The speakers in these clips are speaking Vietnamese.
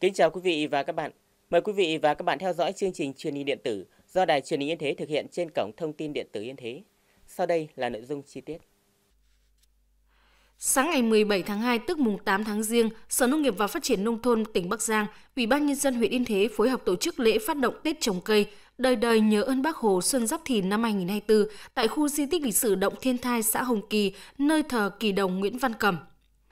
Kính chào quý vị và các bạn. Mời quý vị và các bạn theo dõi chương trình truyền hình điện tử do Đài truyền hình Yên Thế thực hiện trên cổng thông tin điện tử Yên Thế. Sau đây là nội dung chi tiết. Sáng ngày 17 tháng 2 tức mùng 8 tháng Giêng, Sở Nông nghiệp và Phát triển nông thôn tỉnh Bắc Giang, Ủy ban nhân dân huyện Yên Thế phối hợp tổ chức lễ phát động Tết trồng cây đời đời nhớ ơn Bác Hồ Xuân Giáp Thìn năm 2024 tại khu di tích lịch sử động Thiên Thai xã Hồng Kỳ, nơi thờ Kỳ đồng Nguyễn Văn Cẩm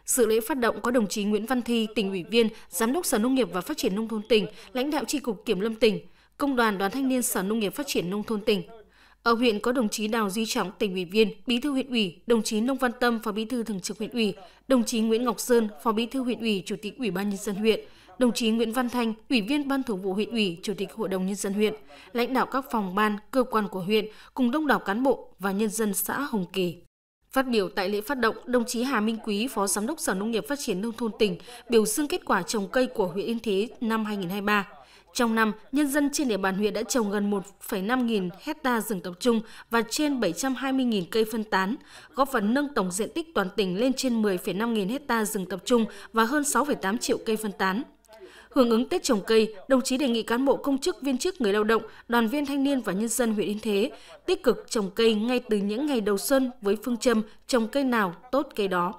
sự lễ phát động có đồng chí Nguyễn Văn Thi, tỉnh ủy viên, Giám đốc Sở Nông nghiệp và Phát triển Nông thôn tỉnh, lãnh đạo Tri Cục Kiểm Lâm tỉnh, Công đoàn Đoàn Thanh niên Sở Nông nghiệp Phát triển Nông thôn tỉnh. Ở huyện có đồng chí Đào Duy Trọng, tỉnh ủy viên, bí thư huyện ủy, đồng chí Nông Văn Tâm, phó bí thư thường trực huyện ủy, đồng chí Nguyễn Ngọc Sơn, phó bí thư huyện ủy, chủ tịch ủy ban nhân dân huyện, đồng chí Nguyễn Văn Thanh, ủy viên ban thường vụ huyện ủy, chủ tịch hội đồng nhân dân huyện, lãnh đạo các phòng ban, cơ quan của huyện cùng đông đảo cán bộ và nhân dân xã Hồng Kỳ. Phát biểu tại lễ phát động, đồng chí Hà Minh Quý, Phó Giám đốc Sở Nông nghiệp Phát triển Nông thôn tỉnh, biểu dương kết quả trồng cây của huyện Yên Thế năm 2023. Trong năm, nhân dân trên địa bàn huyện đã trồng gần 1,5 nghìn hecta rừng tập trung và trên 720 nghìn cây phân tán, góp phần nâng tổng diện tích toàn tỉnh lên trên 10,5 nghìn hecta rừng tập trung và hơn 6,8 triệu cây phân tán. Hưởng ứng Tết trồng cây, đồng chí đề nghị cán bộ công chức, viên chức, người lao động, đoàn viên thanh niên và nhân dân huyện Yên Thế tích cực trồng cây ngay từ những ngày đầu xuân với phương châm trồng cây nào tốt cây đó.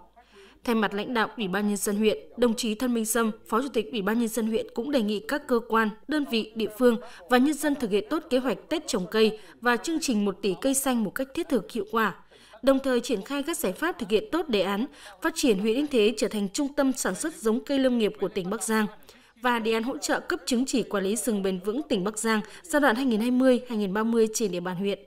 Thay mặt lãnh đạo Ủy ban nhân dân huyện, đồng chí Thân Minh Sâm, Phó Chủ tịch Ủy ban nhân dân huyện cũng đề nghị các cơ quan, đơn vị, địa phương và nhân dân thực hiện tốt kế hoạch Tết trồng cây và chương trình 1 tỷ cây xanh một cách thiết thực hiệu quả, đồng thời triển khai các giải pháp thực hiện tốt đề án phát triển huyện Yên Thế trở thành trung tâm sản xuất giống cây lâm nghiệp của tỉnh Bắc Giang và đề án hỗ trợ cấp chứng chỉ quản lý rừng bền vững tỉnh Bắc Giang giai đoạn 2020-2030 trên địa bàn huyện.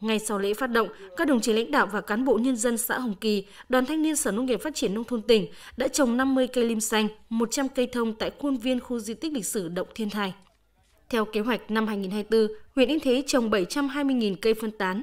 Ngay sau lễ phát động, các đồng chí lãnh đạo và cán bộ nhân dân xã Hồng Kỳ, Đoàn Thanh niên Sở Nông nghiệp Phát triển Nông thôn tỉnh đã trồng 50 cây lim xanh, 100 cây thông tại khuôn viên khu di tích lịch sử Động Thiên Thai. Theo kế hoạch năm 2024, huyện Yên Thế trồng 720.000 cây phân tán.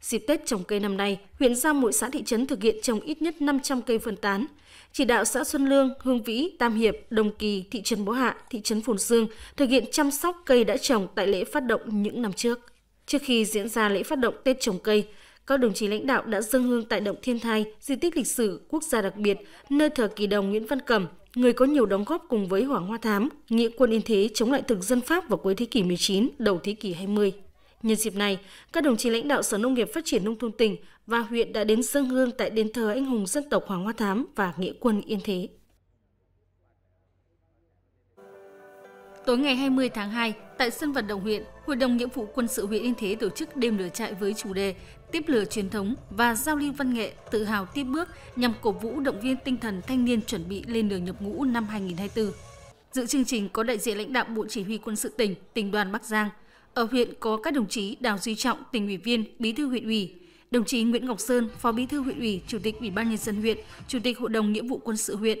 Dịp Tết trồng cây năm nay, huyện giao mỗi xã thị trấn thực hiện trồng ít nhất 500 cây phân tán chỉ đạo xã Xuân Lương, Hương Vĩ, Tam Hiệp, Đồng Kỳ, thị trấn Bố Hạ, thị trấn Phồn Sương thực hiện chăm sóc cây đã trồng tại lễ phát động những năm trước. Trước khi diễn ra lễ phát động Tết trồng cây, các đồng chí lãnh đạo đã dâng hương tại động Thiên Thai, di tích lịch sử quốc gia đặc biệt, nơi thờ kỳ đồng Nguyễn Văn Cẩm, người có nhiều đóng góp cùng với Hoàng Hoa Thám, nghĩa quân yên thế chống lại thực dân Pháp vào cuối thế kỷ 19, đầu thế kỷ 20. Nhân dịp này, các đồng chí lãnh đạo Sở Nông nghiệp Phát triển Nông thôn tỉnh và huyện đã đến dân hương tại đền thờ anh hùng dân tộc Hoàng Hoa Thám và Nghĩa quân Yên Thế. Tối ngày 20 tháng 2, tại sân vận động huyện, Hội đồng Nghĩa vụ Quân sự huyện Yên Thế tổ chức đêm lửa trại với chủ đề Tiếp lửa truyền thống và giao lưu văn nghệ tự hào tiếp bước nhằm cổ vũ động viên tinh thần thanh niên chuẩn bị lên đường nhập ngũ năm 2024. Dự chương trình có đại diện lãnh đạo Bộ Chỉ huy Quân sự tỉnh, tỉnh đoàn Bắc Giang, ở huyện có các đồng chí Đào Duy Trọng, tỉnh ủy viên, bí thư huyện ủy, đồng chí Nguyễn Ngọc Sơn, phó bí thư huyện ủy, chủ tịch ủy ban nhân dân huyện, chủ tịch hội đồng nghĩa vụ quân sự huyện,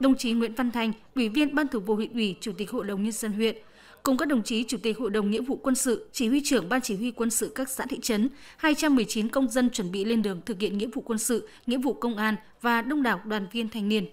đồng chí Nguyễn Văn Thành, ủy viên ban thường vụ huyện ủy, chủ tịch hội đồng nhân dân huyện, cùng các đồng chí chủ tịch hội đồng nghĩa vụ quân sự, chỉ huy trưởng ban chỉ huy quân sự các xã thị trấn, 219 công dân chuẩn bị lên đường thực hiện nghĩa vụ quân sự, nghĩa vụ công an và đông đảo đoàn viên thanh niên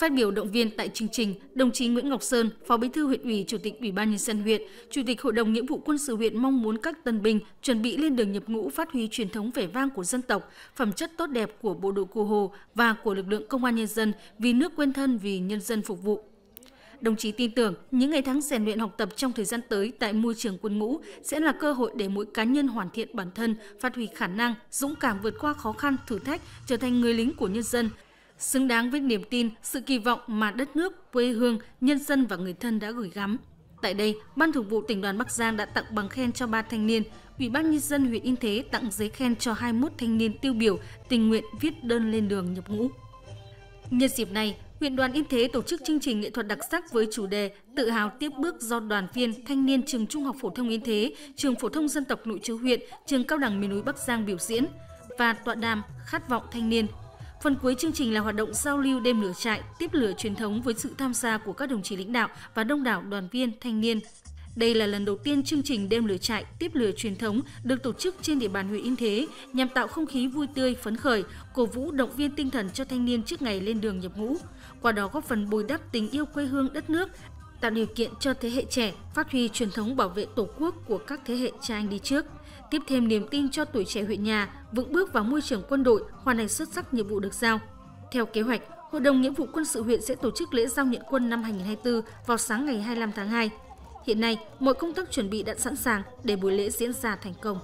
Phát biểu động viên tại chương trình, đồng chí Nguyễn Ngọc Sơn, Phó Bí thư huyện ủy, Chủ tịch Ủy ban nhân dân huyện, Chủ tịch Hội đồng Nghĩa vụ quân sự huyện mong muốn các tân binh chuẩn bị lên đường nhập ngũ phát huy truyền thống vẻ vang của dân tộc, phẩm chất tốt đẹp của bộ đội Cụ Hồ và của lực lượng công an nhân dân vì nước quên thân vì nhân dân phục vụ. Đồng chí tin tưởng những ngày tháng rèn luyện học tập trong thời gian tới tại môi trường quân ngũ sẽ là cơ hội để mỗi cá nhân hoàn thiện bản thân, phát huy khả năng, dũng cảm vượt qua khó khăn, thử thách, trở thành người lính của nhân dân, xứng đáng với niềm tin, sự kỳ vọng mà đất nước, quê hương, nhân dân và người thân đã gửi gắm. Tại đây, Ban Thường vụ tỉnh đoàn Bắc Giang đã tặng bằng khen cho 3 thanh niên, Ủy ban nhân dân huyện Yên Thế tặng giấy khen cho 21 thanh niên tiêu biểu tình nguyện viết đơn lên đường nhập ngũ. Nhân dịp này, huyện đoàn Yên Thế tổ chức chương trình nghệ thuật đặc sắc với chủ đề Tự hào tiếp bước do đoàn viên thanh niên trường Trung học phổ thông Yên Thế, trường phổ thông dân tộc nội trú huyện, trường cao đẳng miền núi Bắc Giang biểu diễn và tọa đàm Khát vọng thanh niên Phần cuối chương trình là hoạt động giao lưu đêm lửa trại, tiếp lửa truyền thống với sự tham gia của các đồng chí lãnh đạo và đông đảo đoàn viên, thanh niên. Đây là lần đầu tiên chương trình đêm lửa trại tiếp lửa truyền thống được tổ chức trên địa bàn huyện Yên Thế nhằm tạo không khí vui tươi, phấn khởi, cổ vũ động viên tinh thần cho thanh niên trước ngày lên đường nhập ngũ. Qua đó góp phần bồi đắp tình yêu quê hương đất nước, tạo điều kiện cho thế hệ trẻ phát huy truyền thống bảo vệ Tổ quốc của các thế hệ cha anh đi trước tiếp thêm niềm tin cho tuổi trẻ huyện nhà vững bước vào môi trường quân đội, hoàn thành xuất sắc nhiệm vụ được giao. Theo kế hoạch, Hội đồng Nghĩa vụ Quân sự huyện sẽ tổ chức lễ giao nhận quân năm 2024 vào sáng ngày 25 tháng 2. Hiện nay, mọi công tác chuẩn bị đã sẵn sàng để buổi lễ diễn ra thành công.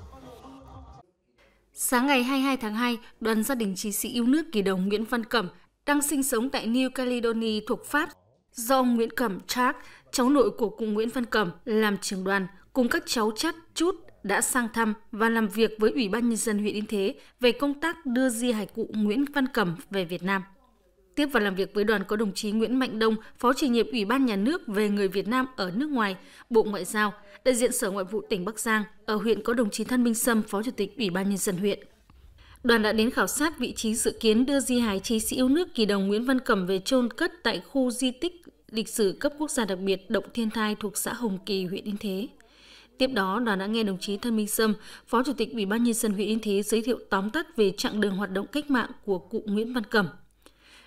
Sáng ngày 22 tháng 2, đoàn gia đình chiến sĩ yêu nước kỳ đồng Nguyễn Văn Cẩm đang sinh sống tại New Caledonia thuộc Pháp do ông Nguyễn Cẩm Trác, cháu nội của cụ Nguyễn Văn Cẩm, làm trưởng đoàn cùng các cháu Chát, Chút, đã sang thăm và làm việc với Ủy ban Nhân dân huyện Yên Thế về công tác đưa di hài cụ Nguyễn Văn Cẩm về Việt Nam. Tiếp và làm việc với đoàn có đồng chí Nguyễn Mạnh Đông, Phó chủ nhiệm Ủy ban Nhà nước về người Việt Nam ở nước ngoài, Bộ Ngoại giao, đại diện Sở Ngoại vụ tỉnh Bắc Giang, ở huyện có đồng chí Thân Minh Sâm, Phó Chủ tịch Ủy ban Nhân dân huyện. Đoàn đã đến khảo sát vị trí dự kiến đưa di hài chí sĩ yêu nước kỳ đồng Nguyễn Văn Cẩm về chôn cất tại khu di tích lịch sử cấp quốc gia đặc biệt Động Thiên Thai thuộc xã Hồng Kỳ, huyện Yên Thế. Tiếp đó, đoàn đã nghe đồng chí Thân Minh Sâm, Phó Chủ tịch Ủy ban nhân dân huyện Yên Thế giới thiệu tóm tắt về chặng đường hoạt động cách mạng của cụ Nguyễn Văn Cẩm.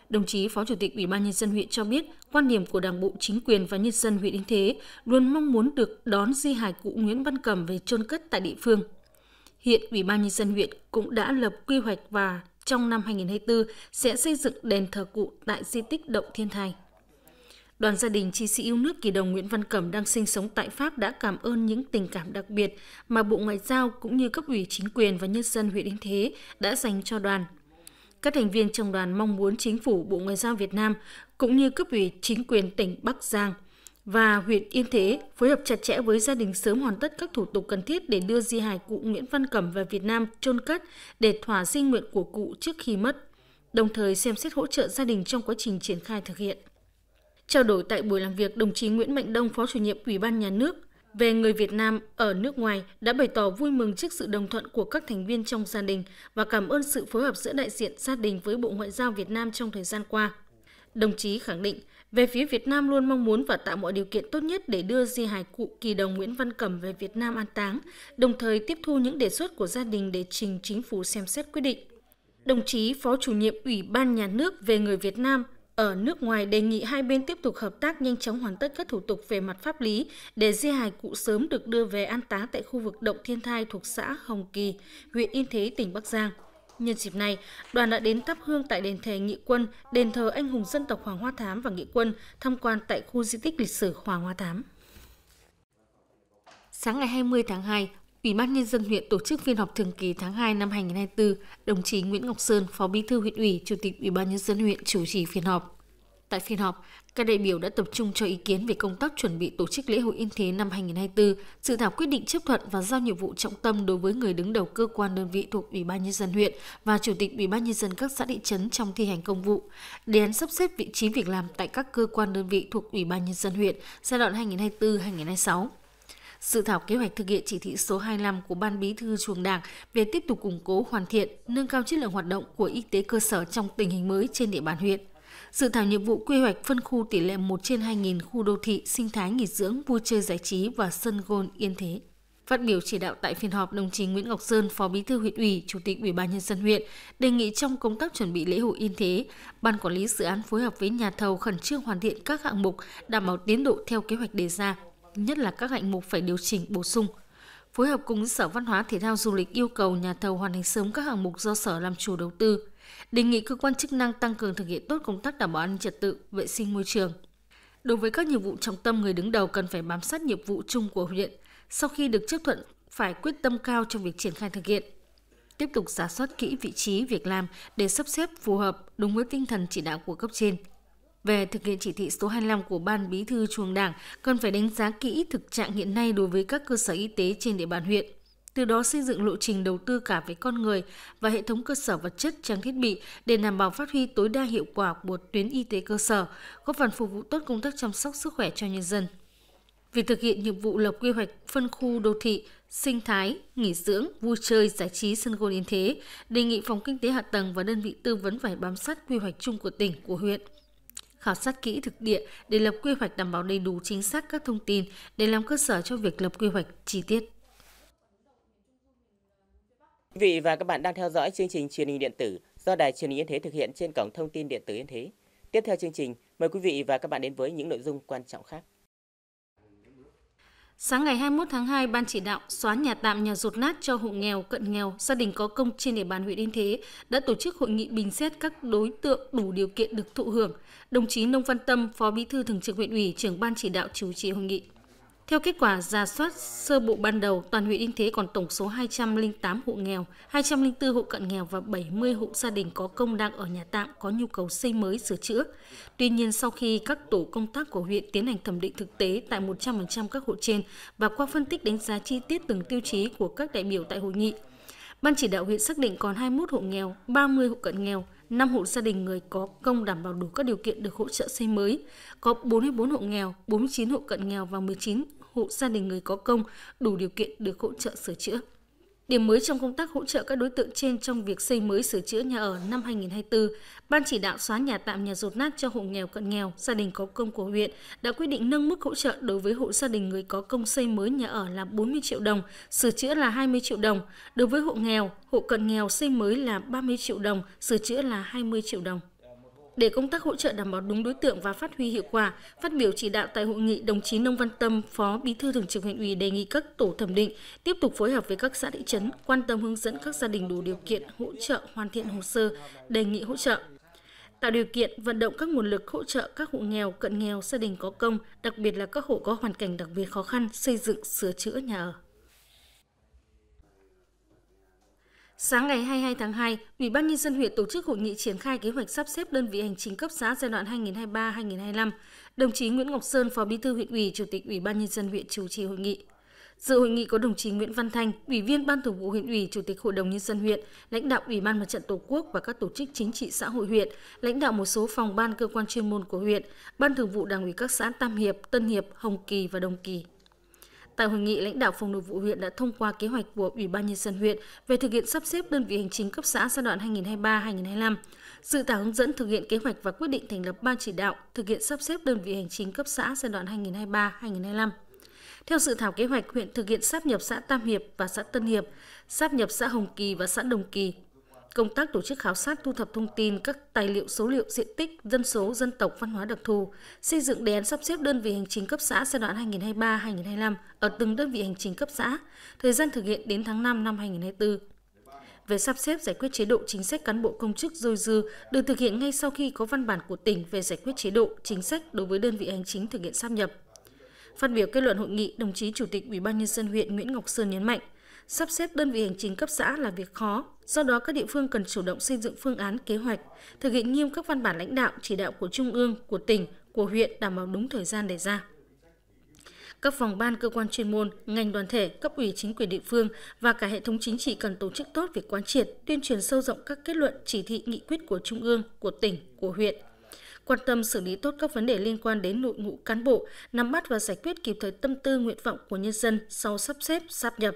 Đồng chí Phó Chủ tịch Ủy ban nhân dân huyện cho biết, quan điểm của Đảng bộ chính quyền và nhân dân huyện Yên Thế luôn mong muốn được đón di hài cụ Nguyễn Văn Cẩm về chôn cất tại địa phương. Hiện Ủy ban nhân dân huyện cũng đã lập quy hoạch và trong năm 2024 sẽ xây dựng đền thờ cụ tại di tích Động Thiên Thai. Đoàn gia đình chi sĩ yêu nước kỳ đồng Nguyễn Văn Cẩm đang sinh sống tại Pháp đã cảm ơn những tình cảm đặc biệt mà Bộ Ngoại giao cũng như cấp ủy chính quyền và nhân dân huyện Yên Thế đã dành cho đoàn. Các thành viên trong đoàn mong muốn chính phủ Bộ Ngoại giao Việt Nam cũng như cấp ủy chính quyền tỉnh Bắc Giang và huyện Yên Thế phối hợp chặt chẽ với gia đình sớm hoàn tất các thủ tục cần thiết để đưa di hài cụ Nguyễn Văn Cẩm về Việt Nam chôn cất để thỏa sinh nguyện của cụ trước khi mất, đồng thời xem xét hỗ trợ gia đình trong quá trình triển khai thực hiện. Trao đổi tại buổi làm việc, đồng chí Nguyễn Mạnh Đông, Phó chủ nhiệm Ủy ban Nhà nước về người Việt Nam ở nước ngoài đã bày tỏ vui mừng trước sự đồng thuận của các thành viên trong gia đình và cảm ơn sự phối hợp giữa đại diện gia đình với Bộ Ngoại giao Việt Nam trong thời gian qua. Đồng chí khẳng định, về phía Việt Nam luôn mong muốn và tạo mọi điều kiện tốt nhất để đưa di hài cụ kỳ đồng Nguyễn Văn Cẩm về Việt Nam an táng, đồng thời tiếp thu những đề xuất của gia đình để trình chính phủ xem xét quyết định. Đồng chí Phó chủ nhiệm Ủy ban Nhà nước về người Việt Nam ở nước ngoài đề nghị hai bên tiếp tục hợp tác nhanh chóng hoàn tất các thủ tục về mặt pháp lý để di hài cụ sớm được đưa về an tá tại khu vực động thiên thai thuộc xã Hồng Kỳ, huyện Yên Thế, tỉnh Bắc Giang. Nhân dịp này, đoàn đã đến thắp hương tại đền thờ Nghị Quân, đền thờ anh hùng dân tộc Hoàng Hoa Thám và Nghị Quân, tham quan tại khu di tích lịch sử Hoàng Hoa Thám. Sáng ngày 20 tháng 2, Ủy ban Nhân dân huyện tổ chức phiên họp thường kỳ tháng 2 năm 2024, đồng chí Nguyễn Ngọc Sơn, Phó Bí thư huyện ủy, Chủ tịch Ủy ban Nhân dân huyện chủ trì phiên họp. Tại phiên họp, các đại biểu đã tập trung cho ý kiến về công tác chuẩn bị tổ chức lễ hội Yên Thế năm 2024, dự thảo quyết định chấp thuận và giao nhiệm vụ trọng tâm đối với người đứng đầu cơ quan đơn vị thuộc Ủy ban nhân dân huyện và Chủ tịch Ủy ban nhân dân các xã thị trấn trong thi hành công vụ, đề án sắp xếp vị trí việc làm tại các cơ quan đơn vị thuộc Ủy ban nhân dân huyện giai đoạn 2024-2026 sự thảo kế hoạch thực hiện chỉ thị số 25 của Ban Bí thư Chuồng Đảng về tiếp tục củng cố hoàn thiện, nâng cao chất lượng hoạt động của y tế cơ sở trong tình hình mới trên địa bàn huyện. Dự thảo nhiệm vụ quy hoạch phân khu tỷ lệ 1 trên 2.000 khu đô thị sinh thái nghỉ dưỡng, vui chơi giải trí và sân gôn yên thế. Phát biểu chỉ đạo tại phiên họp, đồng chí Nguyễn Ngọc Sơn, Phó Bí thư huyện ủy, Chủ tịch Ủy ban nhân dân huyện đề nghị trong công tác chuẩn bị lễ hội Yên Thế, ban quản lý dự án phối hợp với nhà thầu khẩn trương hoàn thiện các hạng mục đảm bảo tiến độ theo kế hoạch đề ra, nhất là các hạng mục phải điều chỉnh bổ sung. Phối hợp cùng Sở Văn hóa Thể thao Du lịch yêu cầu nhà thầu hoàn thành sớm các hạng mục do Sở làm chủ đầu tư, đề nghị cơ quan chức năng tăng cường thực hiện tốt công tác đảm bảo an ninh trật tự, vệ sinh môi trường. Đối với các nhiệm vụ trọng tâm, người đứng đầu cần phải bám sát nhiệm vụ chung của huyện, sau khi được chấp thuận phải quyết tâm cao trong việc triển khai thực hiện. Tiếp tục giả soát kỹ vị trí việc làm để sắp xếp phù hợp đúng với tinh thần chỉ đạo của cấp trên – về thực hiện chỉ thị số 25 của Ban Bí thư Trung Đảng cần phải đánh giá kỹ thực trạng hiện nay đối với các cơ sở y tế trên địa bàn huyện. Từ đó xây dựng lộ trình đầu tư cả về con người và hệ thống cơ sở vật chất trang thiết bị để đảm bảo phát huy tối đa hiệu quả của tuyến y tế cơ sở, góp phần phục vụ tốt công tác chăm sóc sức khỏe cho nhân dân. Việc thực hiện nhiệm vụ lập quy hoạch phân khu đô thị, sinh thái, nghỉ dưỡng, vui chơi, giải trí sân golf yên thế, đề nghị Phòng Kinh tế Hạ tầng và đơn vị tư vấn phải bám sát quy hoạch chung của tỉnh, của huyện – khảo sát kỹ thực địa để lập quy hoạch đảm bảo đầy đủ chính xác các thông tin để làm cơ sở cho việc lập quy hoạch chi tiết. Quý vị và các bạn đang theo dõi chương trình truyền hình điện tử do Đài truyền hình Yên Thế thực hiện trên cổng thông tin điện tử Yên Thế. Tiếp theo chương trình, mời quý vị và các bạn đến với những nội dung quan trọng khác. Sáng ngày 21 tháng 2, Ban chỉ đạo xóa nhà tạm nhà rột nát cho hộ nghèo, cận nghèo, gia đình có công trên địa bàn huyện Yên Thế đã tổ chức hội nghị bình xét các đối tượng đủ điều kiện được thụ hưởng. Đồng chí Nông Văn Tâm, Phó Bí thư Thường trực huyện ủy, trưởng Ban chỉ đạo chủ trì hội nghị. Theo kết quả ra soát sơ bộ ban đầu, toàn huyện Yên Thế còn tổng số 208 hộ nghèo, 204 hộ cận nghèo và 70 hộ gia đình có công đang ở nhà tạm có nhu cầu xây mới sửa chữa. Tuy nhiên, sau khi các tổ công tác của huyện tiến hành thẩm định thực tế tại 100% các hộ trên và qua phân tích đánh giá chi tiết từng tiêu chí của các đại biểu tại hội nghị, Ban chỉ đạo huyện xác định còn 21 hộ nghèo, 30 hộ cận nghèo, 5 hộ gia đình người có công đảm bảo đủ các điều kiện được hỗ trợ xây mới, có 44 hộ nghèo, 49 hộ cận nghèo và 19 hộ gia đình người có công đủ điều kiện được hỗ trợ sửa chữa. Điểm mới trong công tác hỗ trợ các đối tượng trên trong việc xây mới sửa chữa nhà ở năm 2024, Ban chỉ đạo xóa nhà tạm nhà rột nát cho hộ nghèo cận nghèo, gia đình có công của huyện đã quyết định nâng mức hỗ trợ đối với hộ gia đình người có công xây mới nhà ở là 40 triệu đồng, sửa chữa là 20 triệu đồng. Đối với hộ nghèo, hộ cận nghèo xây mới là 30 triệu đồng, sửa chữa là 20 triệu đồng. Để công tác hỗ trợ đảm bảo đúng đối tượng và phát huy hiệu quả, phát biểu chỉ đạo tại hội nghị, đồng chí Nông Văn Tâm, Phó Bí thư Thường trực huyện ủy đề nghị các tổ thẩm định tiếp tục phối hợp với các xã thị trấn quan tâm hướng dẫn các gia đình đủ điều kiện hỗ trợ hoàn thiện hồ sơ đề nghị hỗ trợ tạo điều kiện vận động các nguồn lực hỗ trợ các hộ nghèo, cận nghèo, gia đình có công, đặc biệt là các hộ có hoàn cảnh đặc biệt khó khăn xây dựng sửa chữa nhà ở. Sáng ngày 22 tháng 2, Ủy ban nhân dân huyện tổ chức hội nghị triển khai kế hoạch sắp xếp đơn vị hành chính cấp xã giai đoạn 2023-2025. Đồng chí Nguyễn Ngọc Sơn, Phó Bí thư huyện ủy, Chủ tịch Ủy ban nhân dân huyện chủ trì hội nghị. Dự hội nghị có đồng chí Nguyễn Văn Thanh, Ủy viên Ban Thường vụ huyện ủy, Chủ tịch Hội đồng nhân dân huyện, lãnh đạo Ủy ban Mặt trận Tổ quốc và các tổ chức chính trị xã hội huyện, lãnh đạo một số phòng ban cơ quan chuyên môn của huyện, Ban Thường vụ Đảng ủy các xã Tam Hiệp, Tân Hiệp, Hồng Kỳ và Đồng Kỳ. Tại hội nghị, lãnh đạo phòng nội vụ huyện đã thông qua kế hoạch của Ủy ban nhân dân huyện về thực hiện sắp xếp đơn vị hành chính cấp xã giai đoạn 2023-2025. Dự thảo hướng dẫn thực hiện kế hoạch và quyết định thành lập ban chỉ đạo thực hiện sắp xếp đơn vị hành chính cấp xã giai đoạn 2023-2025. Theo dự thảo kế hoạch, huyện thực hiện sắp nhập xã Tam Hiệp và xã Tân Hiệp, sắp nhập xã Hồng Kỳ và xã Đồng Kỳ công tác tổ chức khảo sát thu thập thông tin các tài liệu số liệu diện tích, dân số, dân tộc, văn hóa đặc thù, xây dựng đề án sắp xếp đơn vị hành chính cấp xã giai đoạn 2023-2025 ở từng đơn vị hành chính cấp xã, thời gian thực hiện đến tháng 5 năm 2024 về sắp xếp giải quyết chế độ chính sách cán bộ công chức dôi dư được thực hiện ngay sau khi có văn bản của tỉnh về giải quyết chế độ chính sách đối với đơn vị hành chính thực hiện sắp nhập. Phát biểu kết luận hội nghị, đồng chí Chủ tịch Ủy ban nhân dân huyện Nguyễn Ngọc Sơn nhấn mạnh, Sắp xếp đơn vị hành chính cấp xã là việc khó, do đó các địa phương cần chủ động xây dựng phương án kế hoạch, thực hiện nghiêm các văn bản lãnh đạo chỉ đạo của trung ương, của tỉnh, của huyện đảm bảo đúng thời gian đề ra các phòng ban cơ quan chuyên môn, ngành đoàn thể, cấp ủy chính quyền địa phương và cả hệ thống chính trị cần tổ chức tốt việc quán triệt, tuyên truyền sâu rộng các kết luận, chỉ thị, nghị quyết của trung ương, của tỉnh, của huyện quan tâm xử lý tốt các vấn đề liên quan đến nội ngũ cán bộ, nắm bắt và giải quyết kịp thời tâm tư nguyện vọng của nhân dân sau sắp xếp, sáp nhập.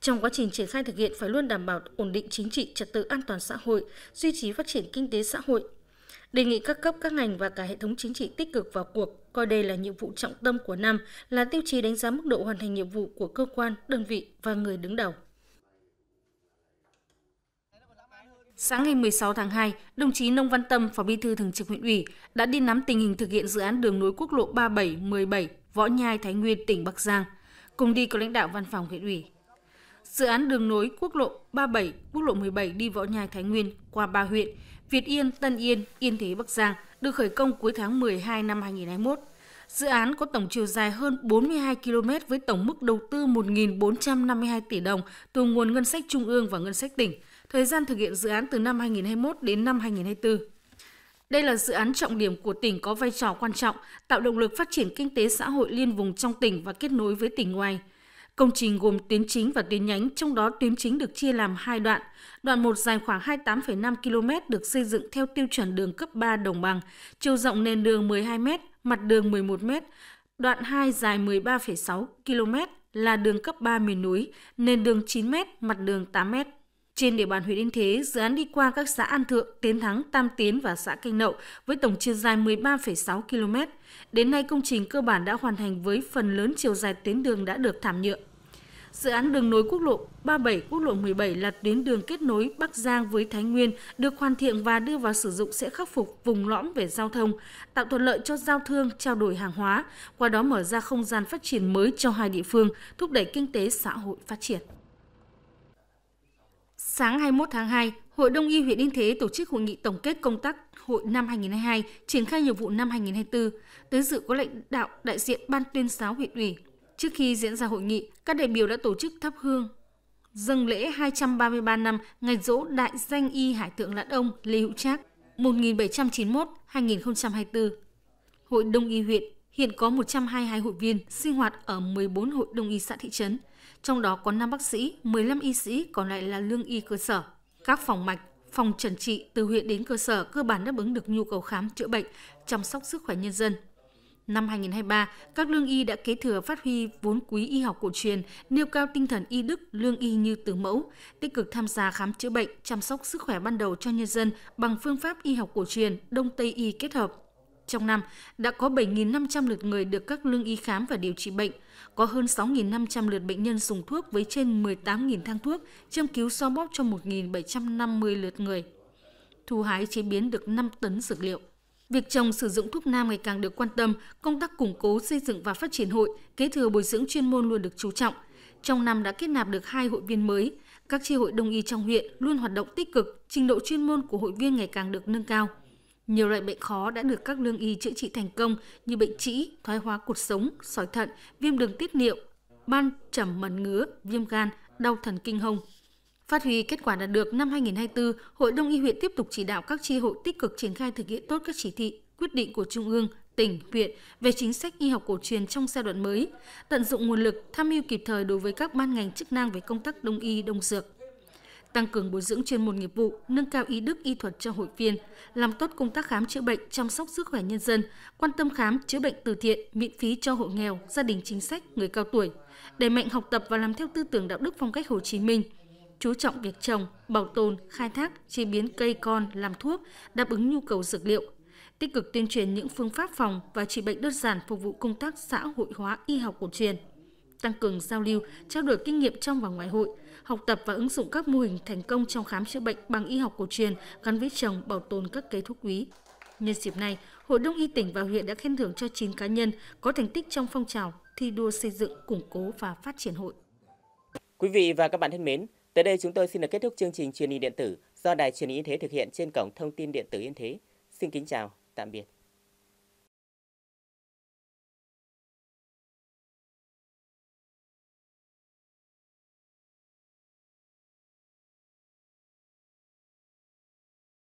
Trong quá trình triển khai thực hiện phải luôn đảm bảo ổn định chính trị, trật tự an toàn xã hội, duy trì phát triển kinh tế xã hội. Đề nghị các cấp, các ngành và cả hệ thống chính trị tích cực vào cuộc, coi đây là nhiệm vụ trọng tâm của năm, là tiêu chí đánh giá mức độ hoàn thành nhiệm vụ của cơ quan, đơn vị và người đứng đầu. Sáng ngày 16 tháng 2, đồng chí Nông Văn Tâm, Phó Bí thư Thường trực huyện ủy đã đi nắm tình hình thực hiện dự án đường nối quốc lộ 3717 Võ Nhai Thái Nguyên tỉnh Bắc Giang. Cùng đi có lãnh đạo văn phòng huyện ủy, dự án đường nối quốc lộ 37, quốc lộ 17 đi Võ Nhai Thái Nguyên qua ba huyện Việt Yên, Tân Yên, Yên Thế Bắc Giang được khởi công cuối tháng 12 năm 2021. Dự án có tổng chiều dài hơn 42 km với tổng mức đầu tư 1.452 tỷ đồng từ nguồn ngân sách trung ương và ngân sách tỉnh. Thời gian thực hiện dự án từ năm 2021 đến năm 2024. Đây là dự án trọng điểm của tỉnh có vai trò quan trọng, tạo động lực phát triển kinh tế xã hội liên vùng trong tỉnh và kết nối với tỉnh ngoài – Công trình gồm tuyến chính và tuyến nhánh, trong đó tuyến chính được chia làm hai đoạn. Đoạn 1 dài khoảng 28,5 km được xây dựng theo tiêu chuẩn đường cấp 3 đồng bằng, chiều rộng nền đường 12 m, mặt đường 11 m. Đoạn 2 dài 13,6 km là đường cấp 3 miền núi, nền đường 9 m, mặt đường 8 m. Trên địa bàn huyện Yên Thế, dự án đi qua các xã An Thượng, Tiến Thắng, Tam Tiến và xã Canh Nậu với tổng chiều dài 13,6 km. Đến nay công trình cơ bản đã hoàn thành với phần lớn chiều dài tuyến đường đã được thảm nhựa. Dự án đường nối quốc lộ 37, quốc lộ 17 là tuyến đường kết nối Bắc Giang với Thái Nguyên được hoàn thiện và đưa vào sử dụng sẽ khắc phục vùng lõm về giao thông, tạo thuận lợi cho giao thương, trao đổi hàng hóa, qua đó mở ra không gian phát triển mới cho hai địa phương, thúc đẩy kinh tế xã hội phát triển. Sáng 21 tháng 2, Hội Đông y huyện Yên Thế tổ chức hội nghị tổng kết công tác hội năm 2022, triển khai nhiệm vụ năm 2024. Tới dự có lãnh đạo đại diện Ban tuyên giáo huyện ủy, Trước khi diễn ra hội nghị, các đại biểu đã tổ chức thắp hương, dâng lễ 233 năm ngày dỗ đại danh y Hải thượng Lãn Ông Lê Hữu Trác 1791-2024. Hội Đông y huyện hiện có 122 hội viên sinh hoạt ở 14 hội đông y xã thị trấn, trong đó có 5 bác sĩ, 15 y sĩ, còn lại là lương y cơ sở. Các phòng mạch, phòng trần trị từ huyện đến cơ sở cơ bản đáp ứng được nhu cầu khám chữa bệnh, chăm sóc sức khỏe nhân dân, Năm 2023, các lương y đã kế thừa phát huy vốn quý y học cổ truyền, nêu cao tinh thần y đức, lương y như từ mẫu, tích cực tham gia khám chữa bệnh, chăm sóc sức khỏe ban đầu cho nhân dân bằng phương pháp y học cổ truyền, đông tây y kết hợp. Trong năm, đã có 7.500 lượt người được các lương y khám và điều trị bệnh, có hơn 6.500 lượt bệnh nhân dùng thuốc với trên 18.000 thang thuốc, châm cứu so bóp cho 1.750 lượt người. Thu hái chế biến được 5 tấn dược liệu. Việc trồng sử dụng thuốc nam ngày càng được quan tâm, công tác củng cố xây dựng và phát triển hội, kế thừa bồi dưỡng chuyên môn luôn được chú trọng. Trong năm đã kết nạp được hai hội viên mới, các chi hội đông y trong huyện luôn hoạt động tích cực, trình độ chuyên môn của hội viên ngày càng được nâng cao. Nhiều loại bệnh khó đã được các lương y chữa trị thành công như bệnh trĩ, thoái hóa cột sống, sỏi thận, viêm đường tiết niệu, ban chẩm mẩn ngứa, viêm gan, đau thần kinh hông, Phát huy kết quả đạt được năm 2024, Hội đồng y huyện tiếp tục chỉ đạo các tri hội tích cực triển khai thực hiện tốt các chỉ thị, quyết định của Trung ương, tỉnh, huyện về chính sách y học cổ truyền trong giai đoạn mới, tận dụng nguồn lực tham mưu kịp thời đối với các ban ngành chức năng về công tác đông y, đông dược tăng cường bồi dưỡng chuyên môn nghiệp vụ, nâng cao ý đức y thuật cho hội viên, làm tốt công tác khám chữa bệnh, chăm sóc sức khỏe nhân dân, quan tâm khám chữa bệnh từ thiện, miễn phí cho hộ nghèo, gia đình chính sách, người cao tuổi, đẩy mạnh học tập và làm theo tư tưởng đạo đức phong cách Hồ Chí Minh – chú trọng việc trồng, bảo tồn, khai thác, chế biến cây con làm thuốc, đáp ứng nhu cầu dược liệu, tích cực tuyên truyền những phương pháp phòng và trị bệnh đơn giản phục vụ công tác xã hội hóa y học cổ truyền, tăng cường giao lưu, trao đổi kinh nghiệm trong và ngoài hội, học tập và ứng dụng các mô hình thành công trong khám chữa bệnh bằng y học cổ truyền gắn với trồng bảo tồn các cây thuốc quý. Nhân dịp này, Hội Đông y tỉnh và huyện đã khen thưởng cho 9 cá nhân có thành tích trong phong trào thi đua xây dựng, củng cố và phát triển hội. Quý vị và các bạn thân mến, Tới đây chúng tôi xin được kết thúc chương trình truyền hình điện tử do Đài truyền hình Yên Thế thực hiện trên cổng thông tin điện tử Yên Thế. Xin kính chào, tạm biệt.